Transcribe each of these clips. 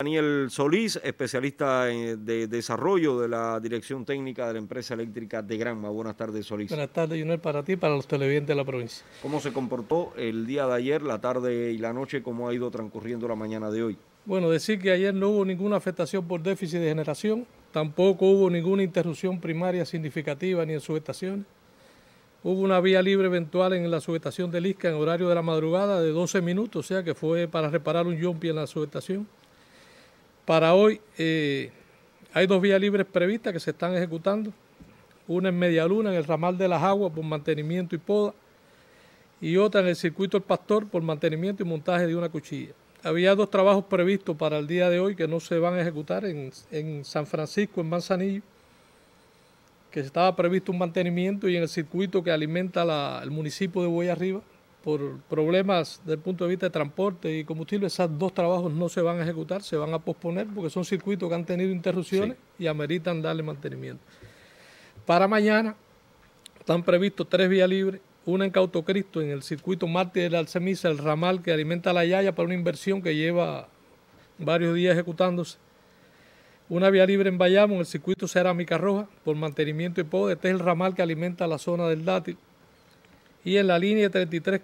Daniel Solís, especialista de desarrollo de la Dirección Técnica de la Empresa Eléctrica de Granma. Buenas tardes, Solís. Buenas tardes, Junel, para ti y para los televidentes de la provincia. ¿Cómo se comportó el día de ayer, la tarde y la noche? ¿Cómo ha ido transcurriendo la mañana de hoy? Bueno, decir que ayer no hubo ninguna afectación por déficit de generación, tampoco hubo ninguna interrupción primaria significativa ni en subestaciones. Hubo una vía libre eventual en la subestación de Lisca en horario de la madrugada de 12 minutos, o sea que fue para reparar un yompi en la subestación. Para hoy eh, hay dos vías libres previstas que se están ejecutando. Una en Media Luna, en el ramal de las aguas, por mantenimiento y poda. Y otra en el circuito El Pastor, por mantenimiento y montaje de una cuchilla. Había dos trabajos previstos para el día de hoy que no se van a ejecutar en, San Francisco, en Manzanillo, que estaba previsto un mantenimiento y en el circuito que alimenta el municipio de Boya Arriba, por problemas del punto de vista de transporte y combustible, esos dos trabajos no se van a ejecutar, se van a posponer porque son circuitos que han tenido interrupciones y ameritan darle mantenimiento. Para mañana están previstos tres vías libres, una en Cautocristo, en el circuito Marte de la Alcemisa, el ramal que alimenta la Yaya para una inversión que lleva varios días ejecutándose. Una vía libre en Bayamo, en el circuito Cerámica Roja, por mantenimiento y poder. Este es el ramal que alimenta la zona del dátil y en la línea 33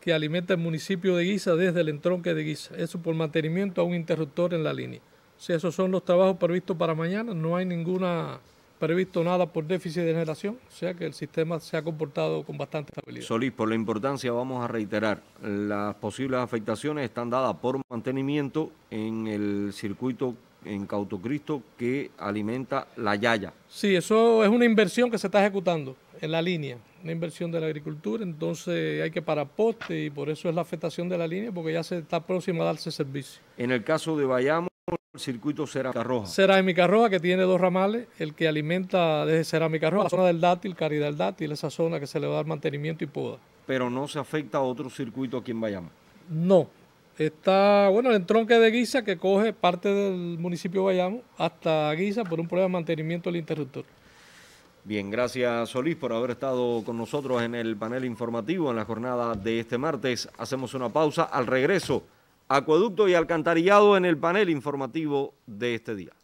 que alimenta el municipio de Guisa desde el entronque de Guisa. Eso por mantenimiento a un interruptor en la línea. Si esos son los trabajos previstos para mañana. No hay ninguna previsto nada por déficit de generación, o sea que el sistema se ha comportado con bastante estabilidad. Solís, por la importancia, vamos a reiterar, las posibles afectaciones están dadas por mantenimiento en el circuito en Cautocristo que alimenta la Yaya. Sí, eso es una inversión que se está ejecutando en la línea, una inversión de la agricultura, entonces hay que parar poste y por eso es la afectación de la línea, porque ya se está próxima a darse servicio. En el caso de Bayamo, el circuito será Micarroja. Será Cerámica Micarroja, que tiene dos ramales, el que alimenta desde Cerámica Roja, la zona del dátil, Caridad del Dátil, esa zona que se le va a dar mantenimiento y poda. Pero no se afecta a otro circuito aquí en Bayamo. No, está, bueno, el entronque de Guisa que coge parte del municipio de Bayamo hasta Guisa por un problema de mantenimiento del interruptor. Bien, gracias Solís por haber estado con nosotros en el panel informativo en la jornada de este martes. Hacemos una pausa al regreso. Acueducto y alcantarillado en el panel informativo de este día.